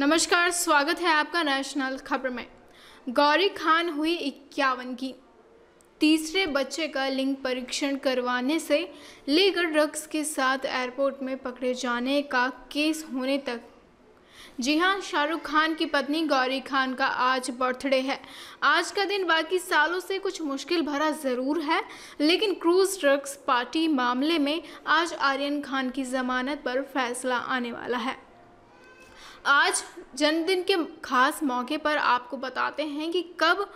नमस्कार स्वागत है आपका नेशनल खबर में गौरी खान हुई इक्यावन की तीसरे बच्चे का लिंग परीक्षण करवाने से लेकर ड्रग्स के साथ एयरपोर्ट में पकड़े जाने का केस होने तक जी हाँ शाहरुख खान की पत्नी गौरी खान का आज बर्थडे है आज का दिन बाकी सालों से कुछ मुश्किल भरा ज़रूर है लेकिन क्रूज ड्रग्स पार्टी मामले में आज आर्यन खान की जमानत पर फैसला आने वाला है आज जन्मदिन के खास मौके पर आपको बताते हैं कि कब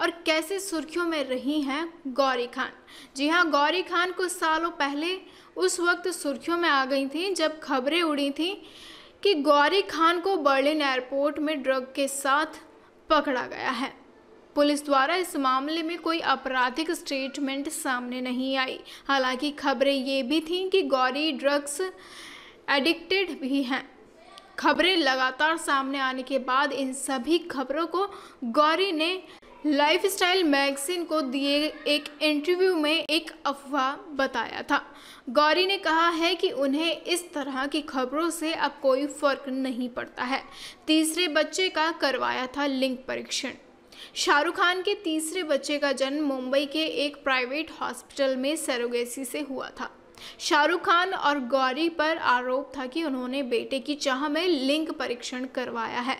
और कैसे सुर्खियों में रही हैं गौरी खान जी हाँ गौरी खान कुछ सालों पहले उस वक्त सुर्खियों में आ गई थी जब खबरें उड़ी थी कि गौरी खान को बर्लिन एयरपोर्ट में ड्रग के साथ पकड़ा गया है पुलिस द्वारा इस मामले में कोई आपराधिक स्टेटमेंट सामने नहीं आई हालांकि खबरें ये भी थीं कि गौरी ड्रग्स एडिक्टेड भी हैं खबरें लगातार सामने आने के बाद इन सभी खबरों को गौरी ने लाइफस्टाइल मैगजीन को दिए एक इंटरव्यू में एक अफवाह बताया था गौरी ने कहा है कि उन्हें इस तरह की खबरों से अब कोई फर्क नहीं पड़ता है तीसरे बच्चे का करवाया था लिंग परीक्षण शाहरुख खान के तीसरे बच्चे का जन्म मुंबई के एक प्राइवेट हॉस्पिटल में सरोगेसी से हुआ था शाहरुख खान और गौरी पर आरोप था कि उन्होंने बेटे की चाह में लिंग परीक्षण करवाया है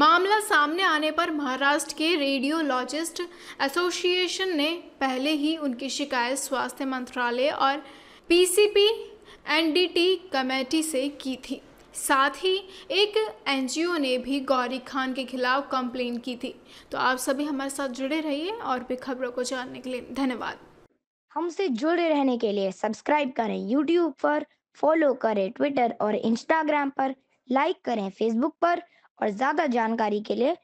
मामला सामने आने पर महाराष्ट्र के रेडियोलॉजिस्ट एसोसिएशन ने पहले ही उनकी शिकायत स्वास्थ्य मंत्रालय और पीसीपी एनडीटी कमेटी से की थी साथ ही एक एनजीओ ने भी गौरी खान के खिलाफ कंप्लेन की थी तो आप सभी हमारे साथ जुड़े रहिए और भी खबरों को जानने के लिए धन्यवाद हमसे जुड़े रहने के लिए सब्सक्राइब करें यूट्यूब पर फॉलो करें ट्विटर और इंस्टाग्राम पर लाइक करें फेसबुक पर और ज़्यादा जानकारी के लिए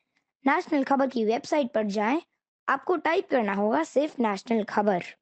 नेशनल खबर की वेबसाइट पर जाएं। आपको टाइप करना होगा सिर्फ नेशनल खबर